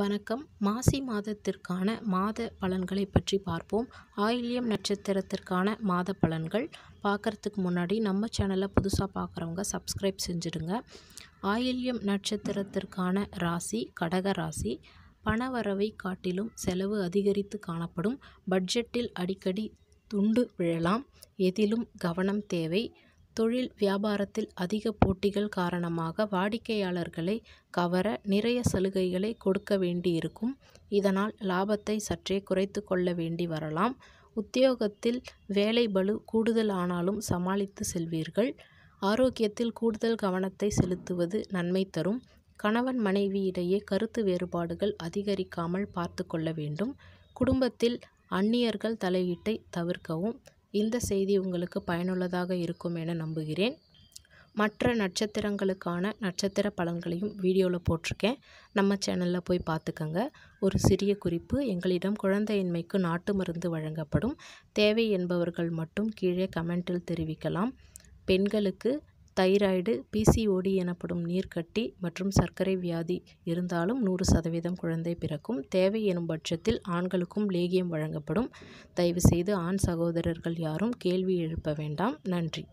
வணக்கம் மாசி மாதத்திற்கான மாத பலன்களை பற்றி பார்ப்போம் ஆயில்யம் நட்சத்திரத்திற்கான மாத பலன்கள் பார்க்குறதுக்கு முன்னாடி நம்ம சேனலை புதுசாக பார்க்குறவங்க சப்ஸ்கிரைப் செஞ்சுடுங்க ஆயில்யம் நட்சத்திரத்திற்கான ராசி கடக ராசி பணவரவை காட்டிலும் செலவு அதிகரித்து காணப்படும் பட்ஜெட்டில் அடிக்கடி துண்டு விழலாம் எதிலும் கவனம் தேவை தொழில் வியாபாரத்தில் அதிக போட்டிகள் காரணமாக வாடிக்கையாளர்களை கவர நிறைய சலுகைகளை கொடுக்க வேண்டியிருக்கும் இதனால் லாபத்தை சற்றே குறைத்து கொள்ள வேண்டி வரலாம் உத்தியோகத்தில் வேலை பலு கூடுதல் ஆனாலும் சமாளித்து செல்வீர்கள் ஆரோக்கியத்தில் கூடுதல் கவனத்தை செலுத்துவது நன்மை தரும் கணவன் மனைவி இடையே கருத்து வேறுபாடுகள் அதிகரிக்காமல் பார்த்து கொள்ள வேண்டும் குடும்பத்தில் அந்நியர்கள் தலையீட்டை தவிர்க்கவும் இந்த செய்தி உங்களுக்கு பயனுள்ளதாக இருக்கும் என நம்புகிறேன் மற்ற நட்சத்திரங்களுக்கான நட்சத்திர பலன்களையும் வீடியோவில் போட்டிருக்கேன் நம்ம சேனலில் போய் பார்த்துக்கோங்க ஒரு சிறிய குறிப்பு எங்களிடம் குழந்தையின்மைக்கு நாட்டு மருந்து வழங்கப்படும் தேவை என்பவர்கள் மட்டும் கீழே கமெண்ட்டில் தெரிவிக்கலாம் பெண்களுக்கு தைராய்டு பிசிஓடி எனப்படும் நீர்க்கட்டி மற்றும் சர்க்கரை வியாதி இருந்தாலும் நூறு சதவீதம் குழந்தை பிறக்கும் தேவை எனும் பட்சத்தில் ஆண்களுக்கும் லேகியம் வழங்கப்படும் தயவுசெய்து ஆண் சகோதரர்கள் யாரும் கேள்வி எழுப்ப வேண்டாம் நன்றி